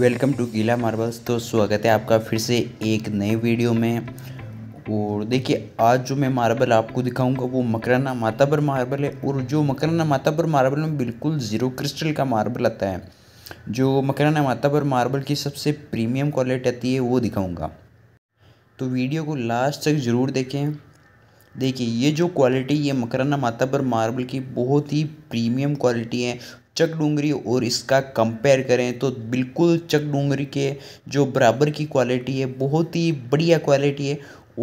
welcome to गीला marbles तो स्वागत है आपका फिर से एक नए वीडियो में और देखिए आज जो मैं मार्बल आपको दिखाऊंगा वो मकराना माता पर मार्बल है और जो मकराना माता पर मार्बल में बिल्कुल ज़ीरो क्रिस्टल का मार्बल आता है जो मकराना माता पर मार्बल की सबसे प्रीमियम क्वालिटी आती है वो दिखाऊँगा तो वीडियो को लास्ट तक ज़रूर देखें देखिए ये जो क्वालिटी ये मकराना माता पर मार्बल की बहुत ही प्रीमियम क्वालिटी है चकडूंगरी और इसका कंपेयर करें तो बिल्कुल चकडूंगरी के जो बराबर की क्वालिटी है बहुत ही बढ़िया क्वालिटी है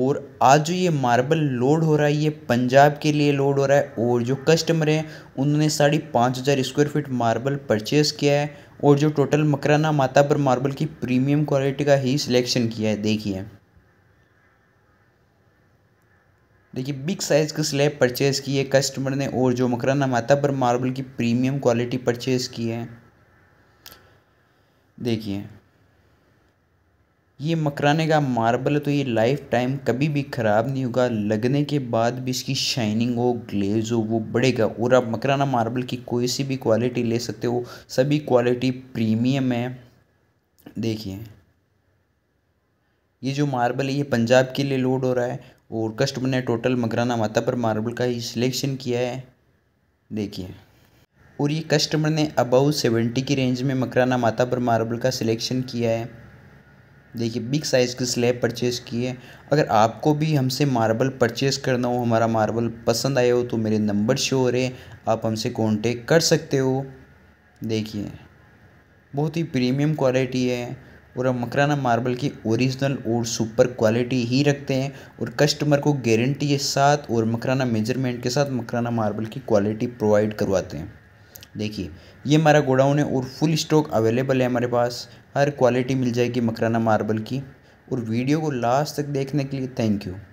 और आज जो ये मार्बल लोड हो रहा है ये पंजाब के लिए लोड हो रहा है और जो कस्टमर हैं उन्होंने साढ़े पाँच हज़ार स्क्वायर फीट मार्बल परचेस किया है और जो टोटल मकराना माता पर मार्बल की प्रीमियम क्वालिटी का ही सिलेक्शन किया है देखिए देखिए बिग साइज़ का स्लैब परचेज़ की है कस्टमर ने और जो मकराना माता पर मार्बल की प्रीमियम क्वालिटी परचेज़ की है देखिए ये मकराने का मार्बल है तो ये लाइफ टाइम कभी भी ख़राब नहीं होगा लगने के बाद भी इसकी शाइनिंग हो ग्लेज हो वो बढ़ेगा और आप मकराना मार्बल की कोई सी भी क्वालिटी ले सकते हो सभी क्वालिटी प्रीमियम है देखिए ये जो मार्बल है ये पंजाब के लिए लोड हो रहा है और कस्टमर ने टोटल मकराना माता पर मार्बल का ही सिलेक्शन किया है देखिए और ये कस्टमर ने अबाउ सेवेंटी की रेंज में मकराना माता पर मार्बल का सिलेक्शन किया है देखिए बिग साइज़ की स्लैब परचेज़ की है अगर आपको भी हमसे मार्बल परचेज़ करना हो हमारा मार्बल पसंद आया हो तो मेरे नंबर शो हो रहे आप हमसे कॉन्टेक्ट कर सकते हो देखिए बहुत ही प्रीमियम क्वालिटी है और मकराना मार्बल की ओरिजिनल और सुपर क्वालिटी ही रखते हैं और कस्टमर को गारंटी के साथ और मकराना मेजरमेंट के साथ मकराना मार्बल की क्वालिटी प्रोवाइड करवाते हैं देखिए ये हमारा गोडाउन है और फुल स्टॉक अवेलेबल है हमारे पास हर क्वालिटी मिल जाएगी मकराना मार्बल की और वीडियो को लास्ट तक देखने के लिए थैंक यू